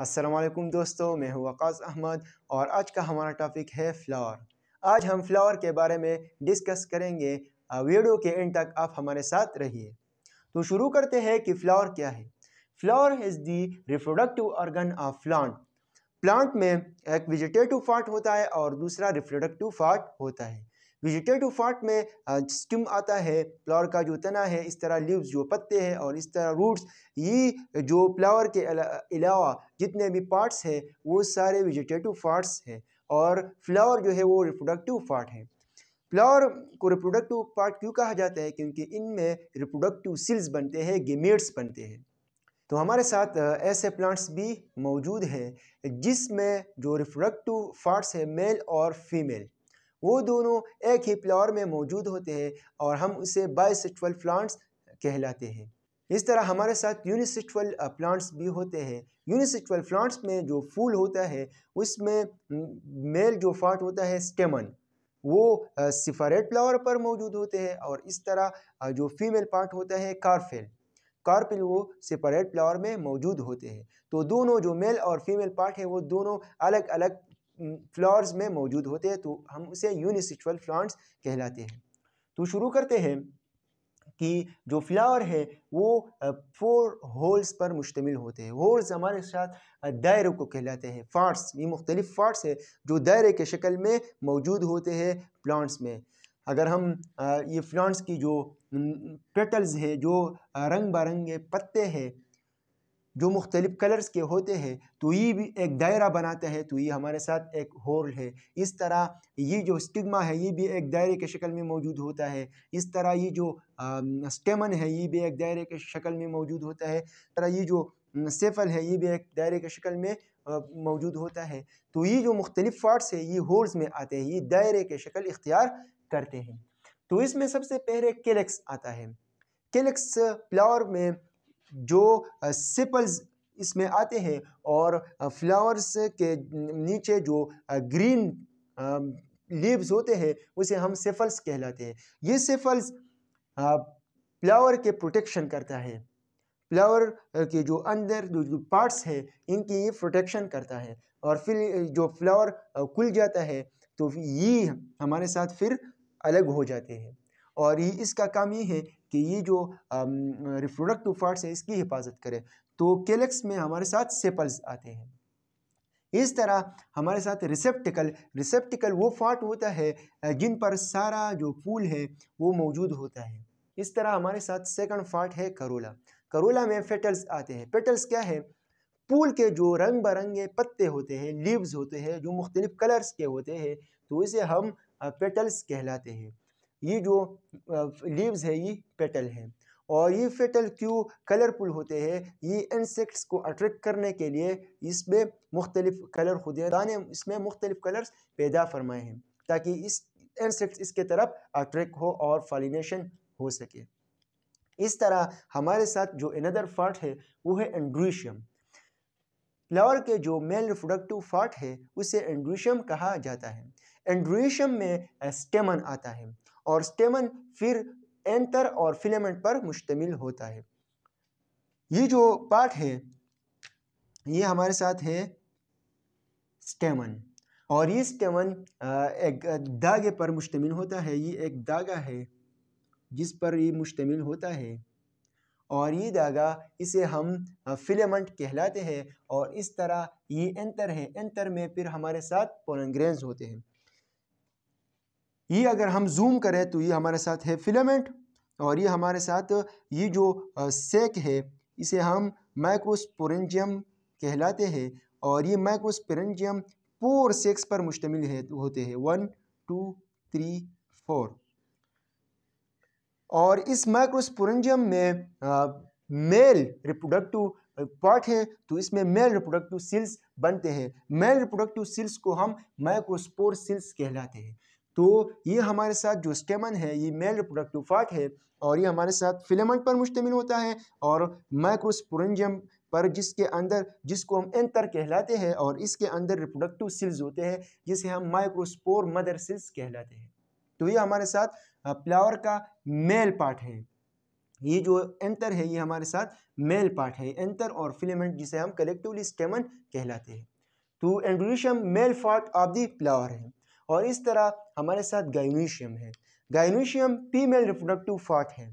असलम दोस्तों मैं हूँ वक़ास अहमद और आज का हमारा टॉपिक है फ्लावर आज हम फ्लावर के बारे में डिस्कस करेंगे वीडियो के एंड तक आप हमारे साथ रहिए तो शुरू करते हैं कि फ्लावर क्या है flower is the reproductive organ of plant plant में एक वेजिटेटिव पार्ट होता है और दूसरा रिप्रोडक्टिव पार्ट होता है विजिटेटिव फार्ट में स्किम आता है फ्लावर का जो तना है इस तरह लीव्स जो पत्ते हैं और इस तरह रूट्स ये जो फ्लावर के अलावा जितने भी पार्ट्स हैं वो सारे विजिटेटिव पार्ट्स हैं और फ्लावर जो है वो रिप्रोडक्टिव पार्ट है फ्लावर को रिप्रोडक्टिव पार्ट क्यों कहा जाता है क्योंकि इनमें रिप्रोडक्टिव सेल्स बनते हैं गेमेट्स बनते हैं तो हमारे साथ ऐसे प्लांट्स भी मौजूद हैं जिसमें जो रिप्रोडक्टिव पार्ट्स है मेल और फीमेल वो दोनों एक ही फ्लावर में मौजूद होते हैं और हम उसे बाइसेक्चुअल प्लांट्स कहलाते हैं इस तरह हमारे साथ यूनिसेक्चुअल प्लांट्स भी होते हैं यूनिसेक्चुअल प्लांट्स में जो फूल होता है उसमें मेल जो फाट होता है स्टेमन वो सिफारेट फ्लावर पर मौजूद होते हैं और इस तरह जो फीमेल पार्ट होता है कारफेल कारफिल वो सेपरेट फ्लावर में मौजूद होते हैं तो दोनों जो मेल और फीमेल पार्ट है वो दोनों अलग अलग फ्लावर्स में मौजूद होते हैं तो हम उसे यूनिसेक्सुअल प्लांट्स कहलाते हैं तो शुरू करते हैं कि जो फ्लावर है वो फोर होल्स पर मुश्तमिल होते हैं होल्स हमारे साथ दायरे को कहलाते हैं फार्ट्स ये मुख्तलिफ फार्ट्स है जो दायरे के शक्ल में मौजूद होते हैं प्लांट्स में अगर हम ये प्लांट्स की जो पेटल्स है जो रंग बरंगे पत्ते हैं जो मुख्तलिफ़ कलर्स के होते हैं तो ये भी एक दायरा बनाता है तो ये हमारे साथ एक होल है इस तरह ये जो स्टिग्मा है ये भी एक दायरे के शक्ल में मौजूद होता है इस तरह ये जो स्टेमन है ये भी एक दायरे के शक्ल में मौजूद होता है तरह ये जो सेफल है ये भी एक दायरे के शक्ल में मौजूद होता है तो ये जो मुख्तलिफ़ पार्ट्स है ये होल्स में आते हैं ये दायरे के शक्ल इख्तियार करते हैं तो इसमें सबसे पहले केलेक्स आता है केलेक्स फ्लावर में जो सिपल्स इसमें आते हैं और फ्लावर्स के नीचे जो ग्रीन लीव्स होते हैं उसे हम सेफल्स कहलाते हैं ये सेफल्स फ्लावर के प्रोटेक्शन करता है फ्लावर के जो अंदर जो, पार्ट्स है इनकी ये प्रोटेक्शन करता है और फिर जो फ्लावर खुल जाता है तो ये हमारे साथ फिर अलग हो जाते हैं और ये इसका काम ये है कि ये जो रिप्रोडक्टिव पार्ट्स है इसकी हिफाजत करे तो केलेक्स में हमारे साथ सेपल्स आते हैं इस तरह हमारे साथ रिसेप्टिकल रिसेप्टिकल वो फाट होता है जिन पर सारा जो फूल है वो मौजूद होता है इस तरह हमारे साथ सेकंड फाट है करोला करोला में पेटल्स आते हैं पेटल्स क्या है फूल के जो रंग बरंगे पत्ते होते हैं लीव्स होते हैं जो मुख्तलिफ कलर्स के होते हैं तो इसे हम पेटल्स कहलाते हैं ये जो लीव्स है ये पेटल है और ये फेटल क्यों कलरफुल होते हैं ये इंसेक्ट्स को अट्रैक्ट करने के लिए इसमें मुख्तलिफ कलर हैं दाने इसमें मुख्तलिफ कलर्स पैदा फरमाए हैं ताकि इस इंसेक्ट्स इसके तरफ अट्रैक्ट हो और फॉलिनेशन हो सके इस तरह हमारे साथ जो अनदर फार्ट है वो है एंड्रीशियम फ्लावर के जो मेल रिप्रोडक्टिव फार्ट है उसे एंड्रीशियम कहा जाता है एंड में स्टेमन uh, आता है और स्टेमन फिर एंतर और फिलेमेंट पर मुश्तमिल होता है ये जो पार्ट है ये हमारे साथ है स्टेमन और ये स्टेमन uh, एक uh, धागे पर मुश्तमिल होता है ये एक धागा है जिस पर ये मुश्तमिल होता है और ये धागा इसे हम फिलेमेंट कहलाते हैं और इस तरह ये एंतर है एंतर में फिर हमारे साथ पोलग्रेंस होते हैं ये अगर हम जूम करें तो ये हमारे साथ है फिलामेंट और ये हमारे साथ ये जो सेक है इसे हम माइक्रोस्पोरेंजियम कहलाते हैं और ये माइक्रोस्पोरेंजियम फोर सेक्स पर मुश्तमिल है होते हैं वन टू थ्री फोर और इस माइक्रोस्पोरेंजियम में आ, मेल रिप्रोडक्टिव पार्ट है तो इसमें मेल रिप्रोडक्टिव सेल्स बनते हैं मेल रिप्रोडक्टिव सेल्स को हम माइक्रोस्पोर सेल्स कहलाते हैं तो ये हमारे साथ जो स्टेमन है ये मेल रिप्रोडक्टिव पार्ट है और ये हमारे साथ फिलेमेंट पर मुश्तमिल होता है और माइक्रोस्पोरेंजियम पर जिसके अंदर जिसको हम एंतर कहलाते हैं और इसके अंदर रिप्रोडक्टिव सेल्स होते हैं जिसे हम माइक्रोस्पोर मदर सेल्स कहलाते हैं तो ये हमारे साथ फ्लावर का मेल पार्ट है ये जो एंतर है ये हमारे साथ मेल पार्ट है एंतर और फिलेमेंट जिसे हम कलेक्टिवली स्टेमन कहलाते हैं तो androecium male part of the flower है और इस तरह हमारे साथ गाइनोशियम है गाइनोशियम फीमेल रिप्रोडक्टिव फाट है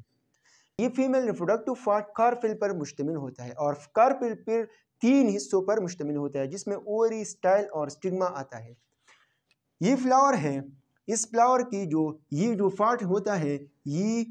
ये फीमेल रिप्रोडक्टिव फाट कारफिल पर मुश्तमिल होता है और कारफिल पर तीन हिस्सों पर मुश्तमिल होता है जिसमें ओवरी स्टाइल और स्टिग्मा आता है ये फ्लावर है इस फ्लावर की जो ये जो फाट होता है ये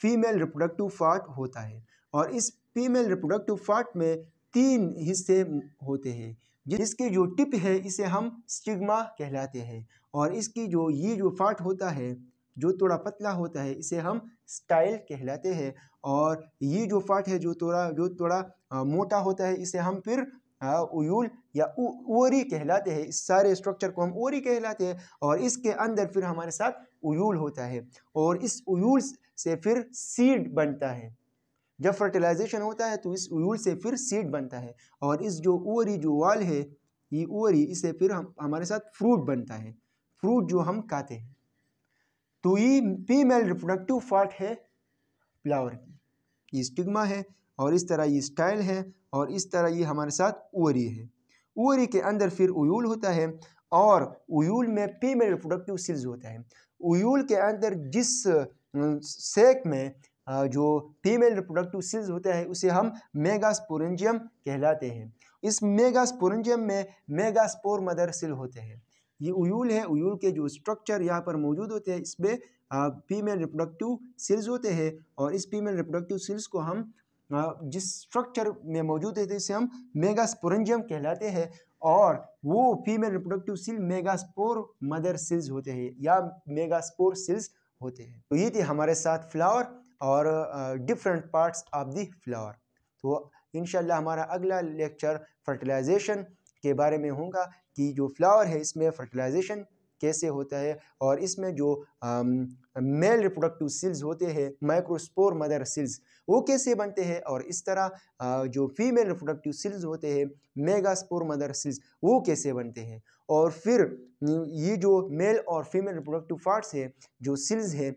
फीमेल रिप्रोडक्टिव फाट होता है और इस फीमेल रिप्रोडक्टिव फाट में तीन हिस्से होते हैं जिसकी जो टिप है इसे हम स्टिग्मा कहलाते हैं और इसकी जो ये जो फाट होता है जो थोड़ा पतला होता है इसे हम स्टाइल कहलाते हैं और ये जो फाट है जो थोड़ा जो थोड़ा मोटा होता है इसे हम फिर आ, उयूल या ओरी कहलाते हैं इस सारे स्ट्रक्चर को हम ओरी कहलाते हैं और इसके अंदर फिर हमारे साथ उयूल होता है और इस उयूल से फिर सीड बनता है जब फर्टिलाइजेशन होता है तो इस ऊल से फिर सीड बनता है और इस जो ओवरी जो वाल है ये ओवरी इसे फिर हम हमारे साथ फ्रूट बनता है फ्रूट जो हम खाते हैं तो ये फीमेल रिप्रोडक्टिव पार्ट है फ्लावर की ये स्टिग्मा है और इस तरह ये स्टाइल है और इस तरह ये हमारे साथ ओवरी है ओवरी के अंदर फिर उयूल होता है और उयूल में फीमेल रिप्रोडक्टिव सेल्स होता है उयूल के अंदर जिस सेक में जो फीमेल रिप्रोडक्टिव सेल्स होता है उसे हम मेगास्पोरेंजियम कहलाते हैं इस मेगास्पोरेंजियम में मेगास्पोर मदर सेल होते हैं ये उयूल है उयूल के जो स्ट्रक्चर यहाँ पर मौजूद होते हैं इसमें फीमेल रिप्रोडक्टिव सेल्स होते हैं और इस फीमेल रिप्रोडक्टिव सेल्स को हम जिस स्ट्रक्चर में मौजूद होते हैं इसे हम मेगास्पोरेंजियम कहलाते हैं और वो female reproductive cell megaspore mother cells होते हैं या मेगास्पोर सेल्स होते हैं तो ये थे हमारे साथ फ्लावर और different parts of the flower तो इन हमारा अगला लेक्चर फर्टिलाइजेशन के बारे में होगा कि जो फ्लावर है इसमें फर्टिलाइजेशन कैसे होता है और इसमें जो मेल रिप्रोडक्टिव सेल्स होते हैं माइक्रोस्पोर मदर सेल्स वो कैसे बनते हैं और इस तरह आ, जो फीमेल रिप्रोडक्टिव सेल्स होते हैं मेगास्पोर मदर सेल्स वो कैसे बनते हैं और फिर ये जो मेल और फीमेल रिप्रोडक्टिव पार्ट्स है जो सेल्स है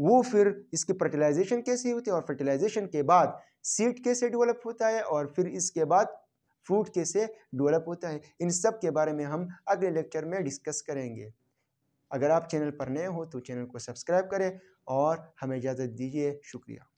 वो फिर इसकी फर्टिलाइजेशन कैसे होती है और फर्टिलाइजेशन के बाद सीड कैसे डेवलप होता है और फिर इसके बाद फ्रूट कैसे डेवलप होता है इन सब के बारे में हम अगले लेक्चर में डिस्कस करेंगे अगर आप चैनल पर नए हो तो चैनल को सब्सक्राइब करें और हमें इजाज़त दीजिए शुक्रिया